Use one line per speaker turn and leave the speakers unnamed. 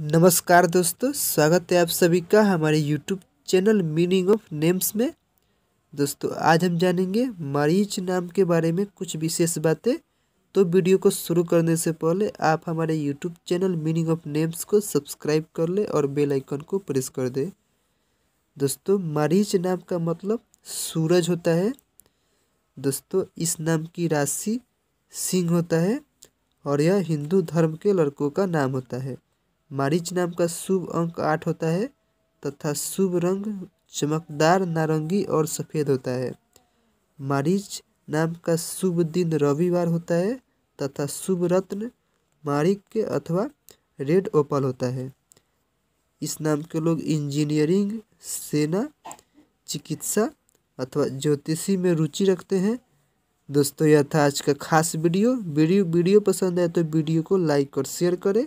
नमस्कार दोस्तों स्वागत है आप सभी का हमारे YouTube channel meaning of names में दोस्तों आज हम जानेंगे मरीज नाम के बारे में कुछ विशेष बातें तो वीडियो को शुरू करने से पहले आप हमारे YouTube channel meaning of names को सब्सक्राइब कर ले और बेल आइकन को प्रेस कर दे दोस्तों मरीज नाम का मतलब सूरज होता है दोस्तों इस नाम की राशि सिंह होता है और यह हिंदू धर्म के लड़कों का नाम होता है मारीच नाम का शुभ अंक आठ होता है तथा शुभ रंग चमकदार नारंगी और सफ़ेद होता है मरीच नाम का शुभ दिन रविवार होता है तथा शुभ रत्न मारिक अथवा रेड ओपल होता है इस नाम के लोग इंजीनियरिंग सेना चिकित्सा अथवा ज्योतिषी में रुचि रखते हैं दोस्तों यह था आज का खास वीडियो वीडियो वीडियो पसंद आए तो वीडियो को लाइक और शेयर करें